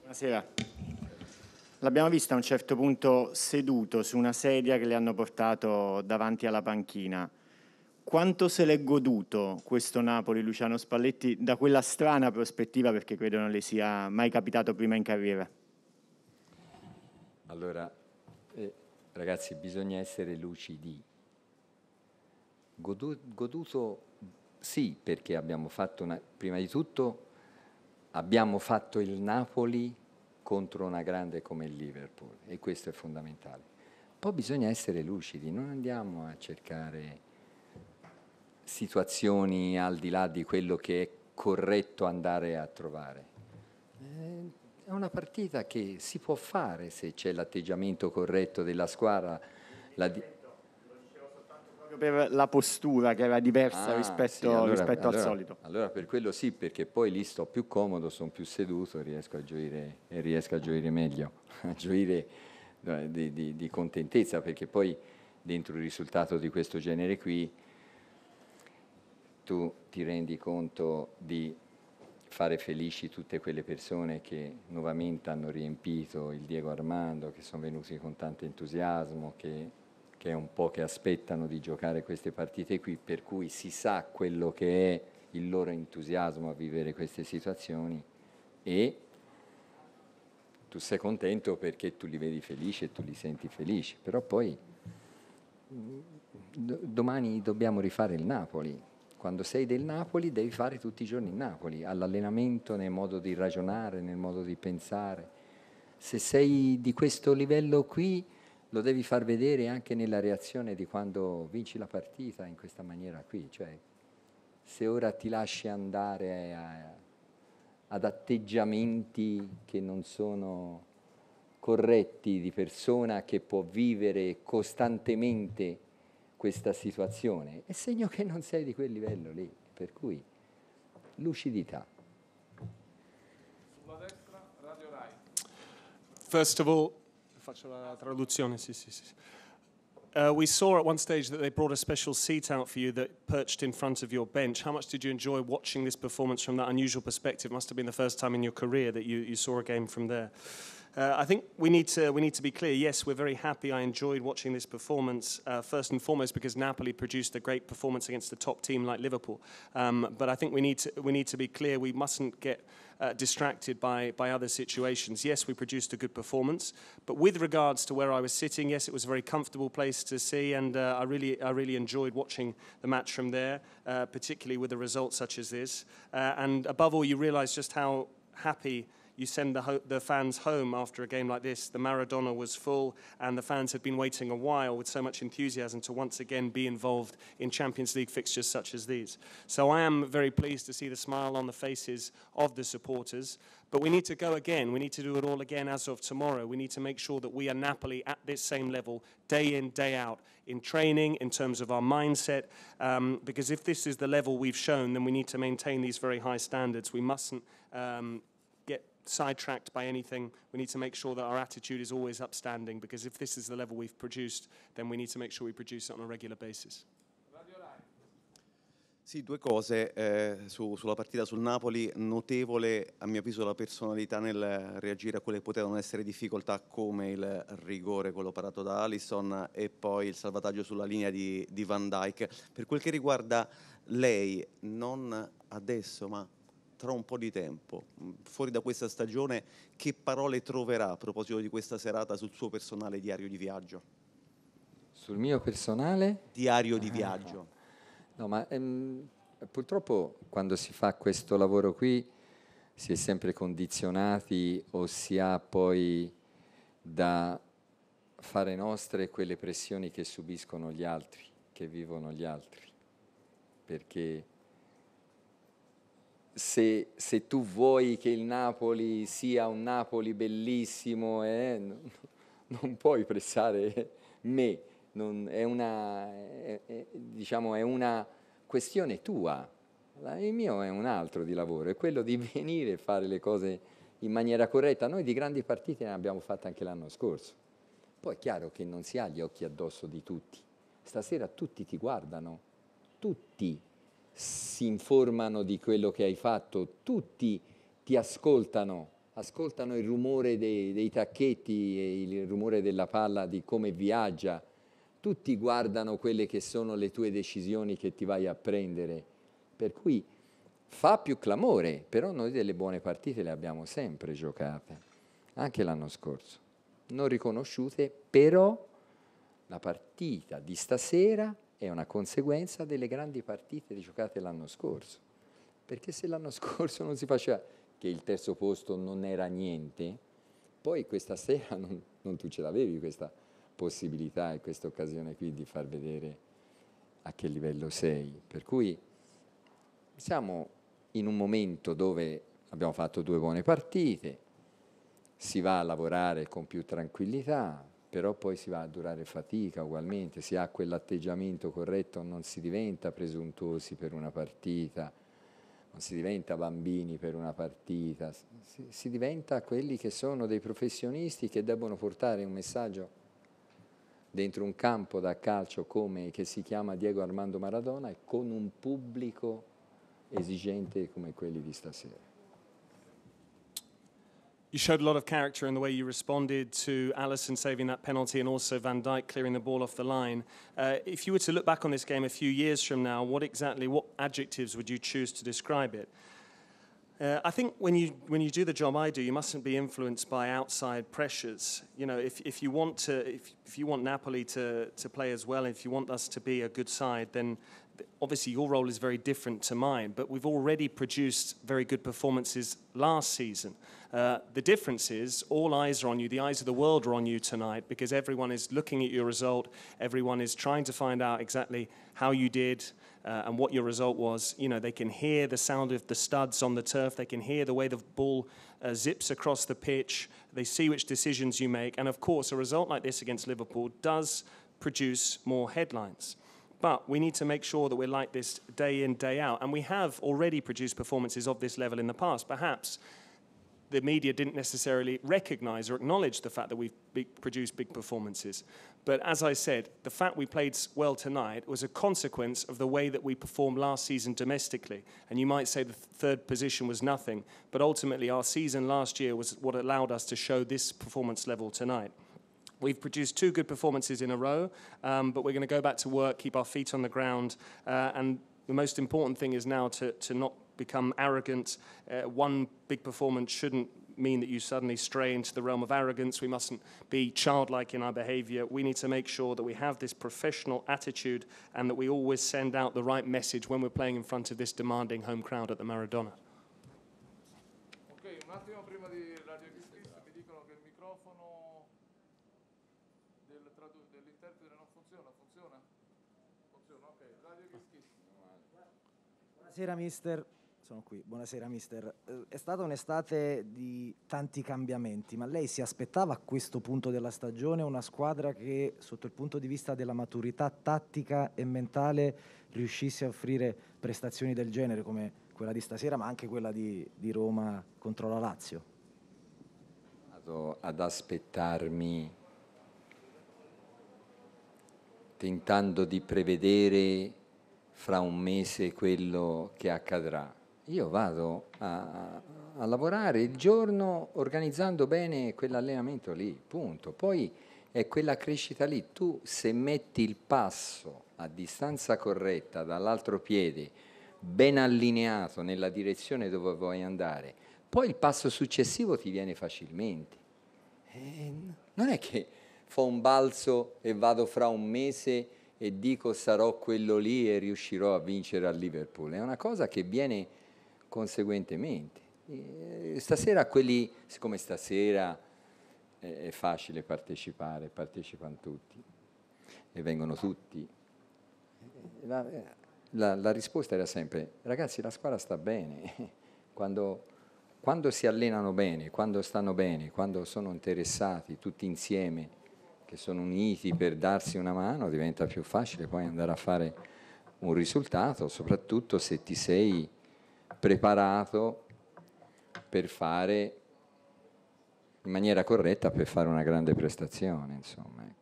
Buonasera. L'abbiamo vista a un certo punto seduto su una sedia che le hanno portato davanti alla panchina. Quanto se l'è goduto questo Napoli, Luciano Spalletti, da quella strana prospettiva, perché credo non le sia mai capitato prima in carriera? Allora, eh, ragazzi, bisogna essere lucidi. Godu- goduto sì, perché abbiamo fatto, una, prima di tutto, abbiamo fatto il Napoli contro una grande come il Liverpool e questo è fondamentale. Poi bisogna essere lucidi, non andiamo a cercare situazioni al di là di quello che è corretto andare a trovare. Eh, è una partita che si può fare se c'è l'atteggiamento corretto della squadra. La di- per la postura che era diversa ah, rispetto, sì, allora, rispetto allora, al solito. Allora per quello sì, perché poi lì sto più comodo, sono più seduto riesco a gioire, e riesco a gioire meglio, a gioire di, di, di contentezza, perché poi dentro un risultato di questo genere qui tu ti rendi conto di fare felici tutte quelle persone che nuovamente hanno riempito il Diego Armando, che sono venuti con tanto entusiasmo, che che è un po' che aspettano di giocare queste partite qui, per cui si sa quello che è il loro entusiasmo a vivere queste situazioni e tu sei contento perché tu li vedi felici e tu li senti felici, però poi mm, do, domani dobbiamo rifare il Napoli. Quando sei del Napoli devi fare tutti i giorni il Napoli, all'allenamento, nel modo di ragionare, nel modo di pensare. Se sei di questo livello qui lo devi far vedere anche nella reazione di quando vinci la partita in questa maniera qui, cioè se ora ti lasci andare a, ad atteggiamenti che non sono corretti di persona che può vivere costantemente questa situazione, è segno che non sei di quel livello lì, per cui lucidità. Sulla destra, Radio Rai. First of all, faccio la traduzione, sì, sì, sì. Uh, we saw at one stage that they brought a special seat out for you that perched in front of your bench. How much did you enjoy watching this performance from that unusual perspective? Must have been the first time in your career that you, you saw a game from there. Uh, I think we need, to, we need to be clear. Yes, we're very happy. I enjoyed watching this performance, uh, first and foremost because Napoli produced a great performance against a top team like Liverpool. Um, but I think we need, to, we need to be clear. We mustn't get uh, distracted by, by other situations. Yes, we produced a good performance. But with regards to where I was sitting, yes, it was a very comfortable place to see. And uh, I, really, I really enjoyed watching the match from there, uh, particularly with a result such as this. Uh, and above all, you realise just how happy you send the, ho- the fans home after a game like this. The Maradona was full, and the fans had been waiting a while with so much enthusiasm to once again be involved in Champions League fixtures such as these. So I am very pleased to see the smile on the faces of the supporters. But we need to go again. We need to do it all again as of tomorrow. We need to make sure that we are Napoli at this same level, day in, day out, in training, in terms of our mindset. Um, because if this is the level we've shown, then we need to maintain these very high standards. We mustn't. Um, sidetracked by anything. We need to make sure that our attitude is always upstanding because if this is the level we've produced, then we need to make sure we produce it on a regular basis. Sì, due cose eh, su, sulla partita sul Napoli. Notevole, a mio avviso, la personalità nel reagire a quelle che potevano essere difficoltà come il rigore, quello parato da Allison, e poi il salvataggio sulla linea di, di Van Dyke. Per quel che riguarda lei, non adesso, ma tra un po' di tempo, mm, fuori da questa stagione, che parole troverà a proposito di questa serata sul suo personale diario di viaggio? Sul mio personale? Diario di ah, viaggio. No, ma ehm, purtroppo quando si fa questo lavoro qui si è sempre condizionati o si ha poi da fare nostre quelle pressioni che subiscono gli altri, che vivono gli altri, perché se, se, tu vuoi che il Napoli sia un Napoli bellissimo, eh, non, non puoi pressare me, non, è, una, è, è, diciamo, è, una, questione tua, il mio è un altro di lavoro, è quello di venire e fare le cose in maniera corretta. Noi di grandi partite ne abbiamo fatte anche l'anno scorso, poi è chiaro che non si ha gli occhi addosso di tutti, stasera tutti ti guardano, tutti si informano di quello che hai fatto, tutti ti ascoltano, ascoltano il rumore dei, dei tacchetti, il rumore della palla, di come viaggia, tutti guardano quelle che sono le tue decisioni che ti vai a prendere. Per cui fa più clamore, però noi delle buone partite le abbiamo sempre giocate, anche l'anno scorso. Non riconosciute, però la partita di stasera è una conseguenza delle grandi partite giocate l'anno scorso. Perché se l'anno scorso non si faceva che il terzo posto non era niente, poi questa sera non, non tu ce l'avevi questa possibilità e questa occasione qui di far vedere a che livello sei. Per cui siamo in un momento dove abbiamo fatto due buone partite, si va a lavorare con più tranquillità, però poi si va a durare fatica ugualmente, si ha quell'atteggiamento corretto, non si diventa presuntuosi per una partita, non si diventa bambini per una partita, si, si diventa quelli che sono dei professionisti che debbono portare un messaggio dentro un campo da calcio come che si chiama Diego Armando Maradona e con un pubblico esigente come quelli di stasera. You showed a lot of character in the way you responded to Allison saving that penalty and also Van Dijk clearing the ball off the line. Uh, if you were to look back on this game a few years from now, what exactly, what adjectives would you choose to describe it? Uh, I think when you when you do the job I do, you mustn't be influenced by outside pressures. You know, if, if you want to if, if you want Napoli to, to play as well, if you want us to be a good side, then obviously your role is very different to mine, but we've already produced very good performances last season. Uh, the difference is all eyes are on you, the eyes of the world are on you tonight because everyone is looking at your result, everyone is trying to find out exactly how you did. Uh, and what your result was, you know, they can hear the sound of the studs on the turf. They can hear the way the ball uh, zips across the pitch. They see which decisions you make. And of course, a result like this against Liverpool does produce more headlines. But we need to make sure that we're like this day in, day out. And we have already produced performances of this level in the past. Perhaps the media didn't necessarily recognize or acknowledge the fact that we've produced big performances. But as I said, the fact we played well tonight was a consequence of the way that we performed last season domestically. And you might say the third position was nothing, but ultimately our season last year was what allowed us to show this performance level tonight. We've produced two good performances in a row, um, but we're going to go back to work, keep our feet on the ground, uh, and the most important thing is now to, to not become arrogant. Uh, one big performance shouldn't mean that you suddenly stray into the realm of arrogance. We mustn't be childlike in our behavior. We need to make sure that we have this professional attitude and that we always send out the right message when we're playing in front of this demanding home crowd at the Maradona. Buonasera mister, sono qui, buonasera mister. Eh, è stata un'estate di tanti cambiamenti, ma lei si aspettava a questo punto della stagione una squadra che sotto il punto di vista della maturità tattica e mentale riuscisse a offrire prestazioni del genere come quella di stasera, ma anche quella di, di Roma contro la Lazio? Vado ad aspettarmi tentando di prevedere fra un mese quello che accadrà. Io vado a, a lavorare il giorno organizzando bene quell'allenamento lì, punto. Poi è quella crescita lì. Tu se metti il passo a distanza corretta dall'altro piede, ben allineato nella direzione dove vuoi andare, poi il passo successivo ti viene facilmente. E eh, non è che fo un balzo e vado fra un mese e dico sarò quello lì e riuscirò a vincere al Liverpool, è una cosa che viene conseguentemente. Eh, stasera quelli, siccome stasera è facile partecipare, partecipano tutti e vengono tutti. Eh, la, eh, la, la, risposta era sempre, ragazzi la squadra sta bene, quando, quando si allenano bene, quando stanno bene, quando sono interessati tutti insieme che sono uniti per darsi una mano, diventa più facile poi andare a fare un risultato, soprattutto se ti sei preparato per fare in maniera corretta per fare una grande prestazione, insomma. Ecco.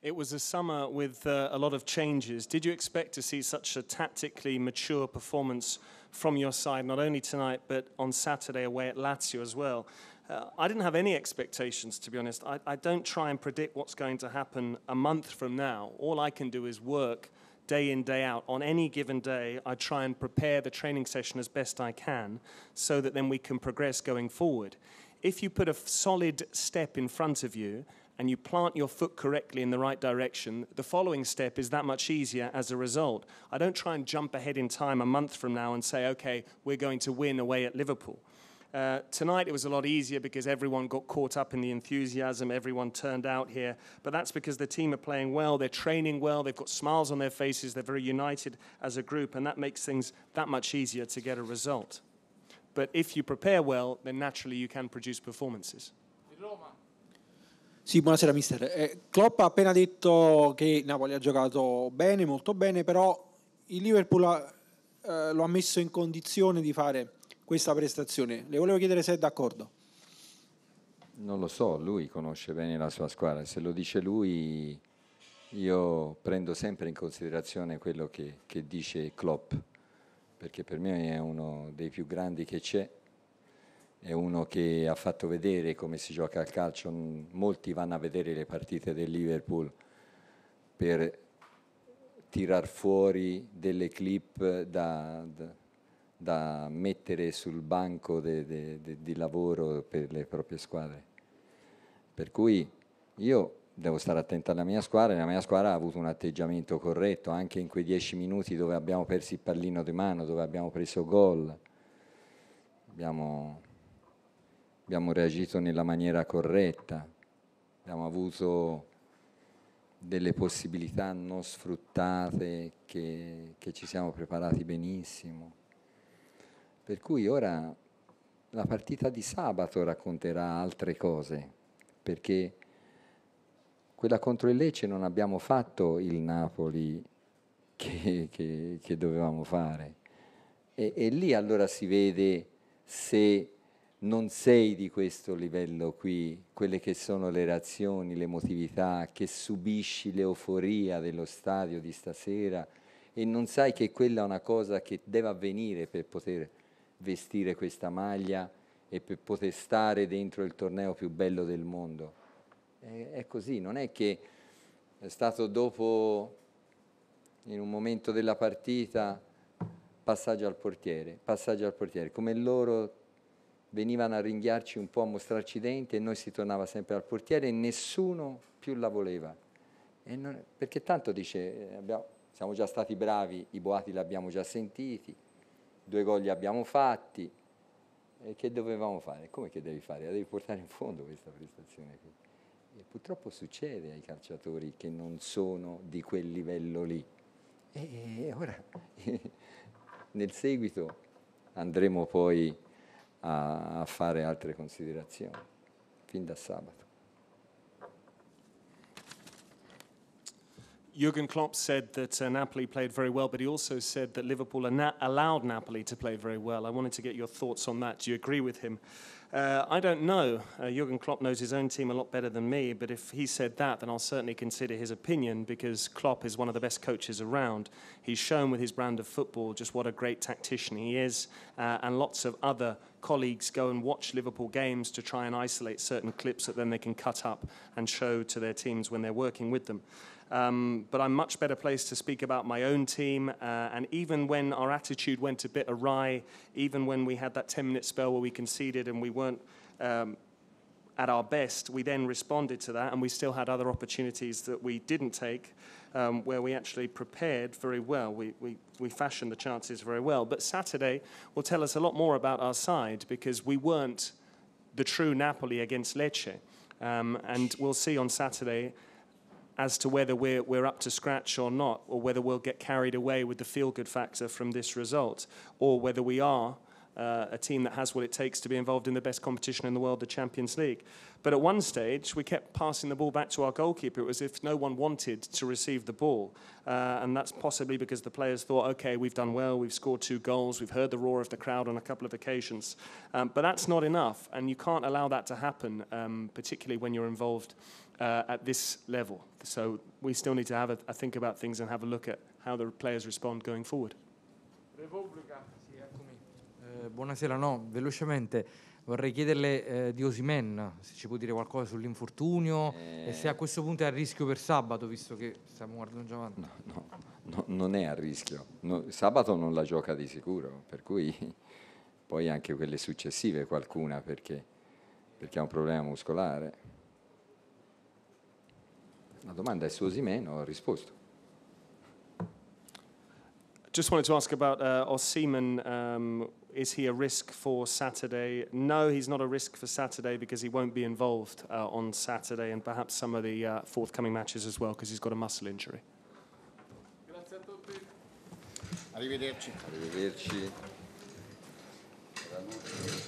It was a summer with uh, a lot of changes. Did you expect to see such a tactically mature performance from your side, not only tonight, but on Saturday away at Lazio as well? Uh, I didn't have any expectations, to be honest. I, I, don't try and predict what's going to happen a month from now. All I can do is work day in, day out. On any given day, I try and prepare the training session as best I can so that then we can progress going forward. If you put a solid step in front of you, and you plant your foot correctly in the right direction, the following step is that much easier as a result. I don't try and jump ahead in time a month from now and say, okay, we're going to win away at Liverpool. Uh, tonight it was a lot easier because everyone got caught up in the enthusiasm, everyone turned out here. But that's because the team are playing well, they're training well, they've got smiles on their faces, they're very united as a group, and that makes things that much easier to get a result. But if you prepare well, then naturally you can produce performances. Sì, buonasera mister. Eh, Klopp ha appena detto che Napoli ha giocato bene, molto bene, però il Liverpool ha, eh, lo ha messo in condizione di fare questa prestazione. Le volevo chiedere se è d'accordo. Non lo so, lui conosce bene la sua squadra, se lo dice lui io prendo sempre in considerazione quello che, che dice Klopp, perché per me è uno dei più grandi che c'è, è uno che ha fatto vedere come si gioca al calcio, molti vanno a vedere le partite del Liverpool per tirar fuori delle clip da, da da mettere sul banco de, de, de, di lavoro per le proprie squadre. Per cui io devo stare attento alla mia squadra e la mia squadra ha avuto un atteggiamento corretto anche in quei dieci minuti dove abbiamo perso il pallino di mano, dove abbiamo preso gol. Abbiamo, abbiamo reagito nella maniera corretta, abbiamo avuto delle possibilità non sfruttate che, che ci siamo preparati benissimo. Per cui ora la partita di sabato racconterà altre cose, perché quella contro il Lecce non abbiamo fatto il Napoli che, che, che dovevamo fare. E, e lì allora si vede se non sei di questo livello qui, quelle che sono le reazioni, le emotività, che subisci l'euforia dello stadio di stasera e non sai che quella è una cosa che deve avvenire per poter vestire questa maglia e per poter stare dentro il torneo più bello del mondo. È, è così, non è che è stato dopo, in un momento della partita, passaggio al portiere, passaggio al portiere, come loro venivano a ringhiarci un po', a mostrarci i denti e noi si tornava sempre al portiere e nessuno più la voleva. Non, perché tanto dice, eh, abbiamo, siamo già stati bravi, i boati li abbiamo già sentiti, due gol li abbiamo fatti, e che dovevamo fare? Come che devi fare? La devi portare in fondo questa prestazione qui. E purtroppo succede ai calciatori che non sono di quel livello lì. E ora, nel seguito, andremo poi a fare altre considerazioni, fin da sabato. Jurgen Klopp said that uh, Napoli played very well, but he also said that Liverpool na- allowed Napoli to play very well. I wanted to get your thoughts on that. Do you agree with him? Uh, I don't know. Uh, Jurgen Klopp knows his own team a lot better than me, but if he said that, then I'll certainly consider his opinion because Klopp is one of the best coaches around. He's shown with his brand of football just what a great tactician he is, uh, and lots of other colleagues go and watch Liverpool games to try and isolate certain clips that then they can cut up and show to their teams when they're working with them. Um, but I'm much better placed to speak about my own team. Uh, and even when our attitude went a bit awry, even when we had that 10 minute spell where we conceded and we weren't um, at our best, we then responded to that and we still had other opportunities that we didn't take um, where we actually prepared very well. We, we, we fashioned the chances very well. But Saturday will tell us a lot more about our side because we weren't the true Napoli against Lecce. Um, and we'll see on Saturday as to whether we're, we're up to scratch or not, or whether we'll get carried away with the feel good factor from this result, or whether we are uh, a team that has what it takes to be involved in the best competition in the world, the Champions League. But at one stage, we kept passing the ball back to our goalkeeper. It was as if no one wanted to receive the ball. Uh, and that's possibly because the players thought, okay, we've done well, we've scored two goals, we've heard the roar of the crowd on a couple of occasions. Um, but that's not enough, and you can't allow that to happen, um, particularly when you're involved uh, at this level. So we still need to have a, a think about things and have a look at how the players respond going forward. buonasera, no, velocemente vorrei chiederle eh, di Osimen, se ci può dire qualcosa sull'infortunio eh... e se a eh. questo punto è a rischio per sabato, visto che stiamo guardando già avanti. No, no, no, non è a rischio, no, sabato non la gioca di sicuro, per cui poi anche quelle successive qualcuna perché, perché ha un problema muscolare. La domanda è su Osimen, ho risposto. Just wanted to ask about uh, Um, is he a risk for Saturday? No, he's not a risk for Saturday because he won't be involved uh, on Saturday and perhaps some of the uh, forthcoming matches as well because he's got a muscle injury. Arrivederci. Arrivederci.